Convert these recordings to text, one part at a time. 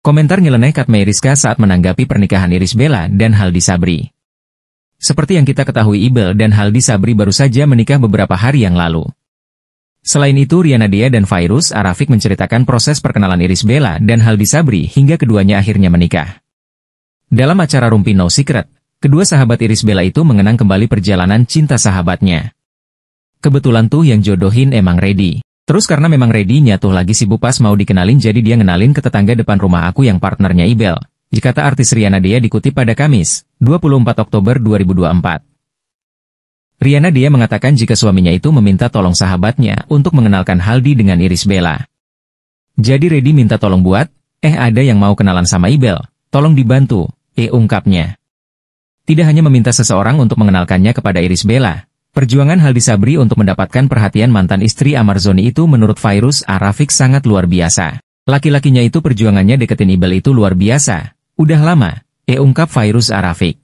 Komentar nyeleneh Kat Meyriska saat menanggapi pernikahan Iris Bella dan Haldi Sabri. Seperti yang kita ketahui Ibel dan Haldi Sabri baru saja menikah beberapa hari yang lalu. Selain itu Riana Dia dan Virus Arafik menceritakan proses perkenalan Iris Bella dan Haldi Sabri hingga keduanya akhirnya menikah. Dalam acara Rumpi No Secret, kedua sahabat Iris Bella itu mengenang kembali perjalanan cinta sahabatnya. Kebetulan tuh yang jodohin emang ready. Terus karena memang Reddy nyatuh lagi sibuk pas mau dikenalin jadi dia ngenalin ke tetangga depan rumah aku yang partnernya Ibel. Jika tak artis Riana Dia dikutip pada Kamis, 24 Oktober 2024. Riana Dia mengatakan jika suaminya itu meminta tolong sahabatnya untuk mengenalkan Haldi dengan Iris Bella. Jadi Reddy minta tolong buat, eh ada yang mau kenalan sama Ibel, tolong dibantu, eh ungkapnya. Tidak hanya meminta seseorang untuk mengenalkannya kepada Iris Bella, Perjuangan Haldi Sabri untuk mendapatkan perhatian mantan istri Amarzoni itu menurut Virus Arafik sangat luar biasa. Laki-lakinya itu perjuangannya deketin Ibel itu luar biasa. Udah lama, e ungkap Virus Arafik.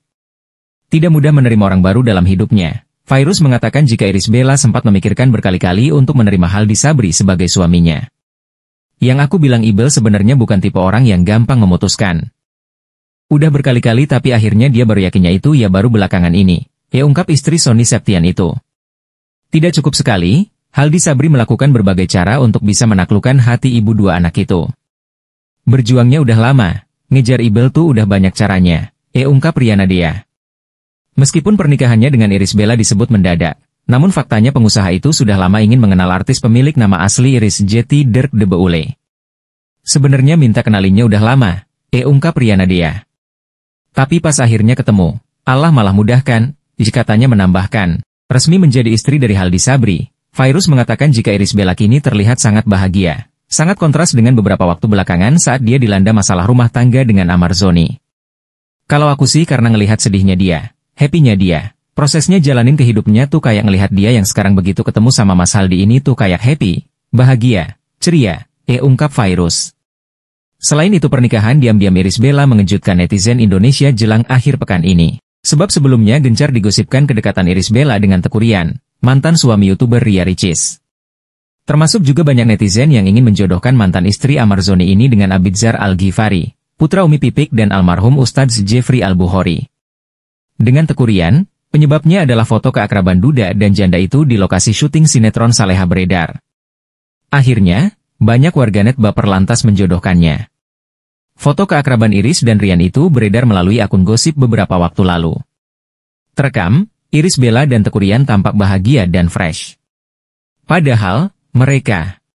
Tidak mudah menerima orang baru dalam hidupnya. Virus mengatakan jika Iris Bella sempat memikirkan berkali-kali untuk menerima Haldi Sabri sebagai suaminya. Yang aku bilang Ibel sebenarnya bukan tipe orang yang gampang memutuskan. Udah berkali-kali tapi akhirnya dia baru yakinnya itu ya baru belakangan ini ya ungkap istri Sony Septian itu. Tidak cukup sekali, Haldi Sabri melakukan berbagai cara untuk bisa menaklukkan hati ibu dua anak itu. Berjuangnya udah lama, ngejar Ibel tuh udah banyak caranya, ya ungkap Riana dia. Meskipun pernikahannya dengan Iris Bella disebut mendadak, namun faktanya pengusaha itu sudah lama ingin mengenal artis pemilik nama asli Iris Jetty Dirk de Beule. Sebenarnya minta kenalinya udah lama, Eungkap ungkap Riana dia. Tapi pas akhirnya ketemu, Allah malah mudahkan, katanya menambahkan. Resmi menjadi istri dari Haldi Sabri, Virus mengatakan jika Iris Bella kini terlihat sangat bahagia. Sangat kontras dengan beberapa waktu belakangan saat dia dilanda masalah rumah tangga dengan Amar Zoni. Kalau aku sih karena ngelihat sedihnya dia, happy-nya dia. Prosesnya jalanin kehidupnya tuh kayak ngelihat dia yang sekarang begitu ketemu sama Mas Haldi ini tuh kayak happy, bahagia, ceria, eh ungkap Virus. Selain itu pernikahan diam-diam Iris Bella mengejutkan netizen Indonesia jelang akhir pekan ini. Sebab sebelumnya gencar digosipkan kedekatan Iris Bella dengan Tekurian, mantan suami youtuber Ria Ricis. Termasuk juga banyak netizen yang ingin menjodohkan mantan istri Amarzoni ini dengan Abidzar Al-Ghifari, putra Umi Pipik dan almarhum Ustadz Jeffrey al buhori Dengan Tekurian, penyebabnya adalah foto keakraban Duda dan janda itu di lokasi syuting sinetron Saleha beredar. Akhirnya, banyak warganet baper lantas menjodohkannya. Foto keakraban Iris dan Rian itu beredar melalui akun gosip beberapa waktu lalu. Terekam, Iris Bella dan Tekurian tampak bahagia dan fresh. Padahal, mereka